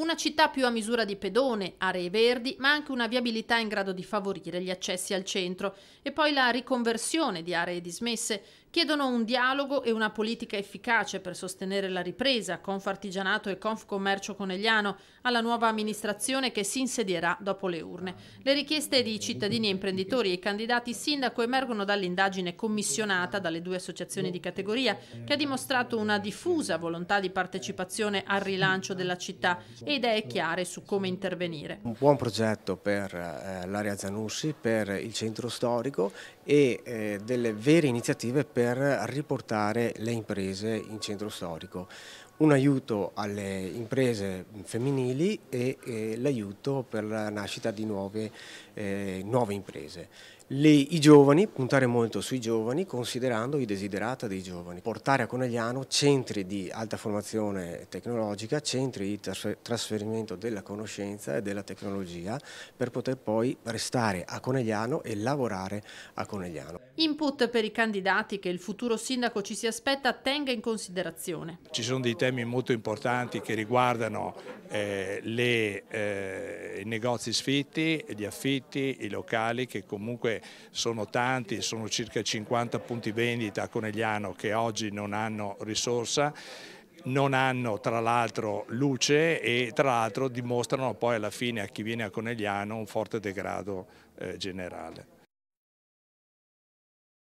Una città più a misura di pedone, aree verdi, ma anche una viabilità in grado di favorire gli accessi al centro e poi la riconversione di aree dismesse chiedono un dialogo e una politica efficace per sostenere la ripresa, Confartigianato e Confcommercio Conegliano, alla nuova amministrazione che si insedierà dopo le urne. Le richieste di cittadini e imprenditori e candidati sindaco emergono dall'indagine commissionata dalle due associazioni di categoria che ha dimostrato una diffusa volontà di partecipazione al rilancio della città ed è chiare su come intervenire. Un buon progetto per eh, l'area Zanussi, per il centro storico e eh, delle vere iniziative per riportare le imprese in centro storico. Un aiuto alle imprese femminili e, l'aiuto per la nascita di nuove, eh, nuove imprese. Le, I giovani, puntare molto sui giovani considerando i desiderata dei giovani, portare a Conegliano centri di alta formazione tecnologica, centri di trasferimento trasferimento della conoscenza e della tecnologia per poter poi restare a Conegliano e lavorare a Conegliano. Input per i candidati che il futuro sindaco ci si aspetta tenga in considerazione. Ci sono dei temi molto importanti che riguardano eh, le, eh, i negozi sfitti, gli affitti, i locali che comunque sono tanti, sono circa 50 punti vendita a Conegliano che oggi non hanno risorsa non hanno tra l'altro luce e tra l'altro dimostrano poi alla fine a chi viene a Conegliano un forte degrado eh, generale.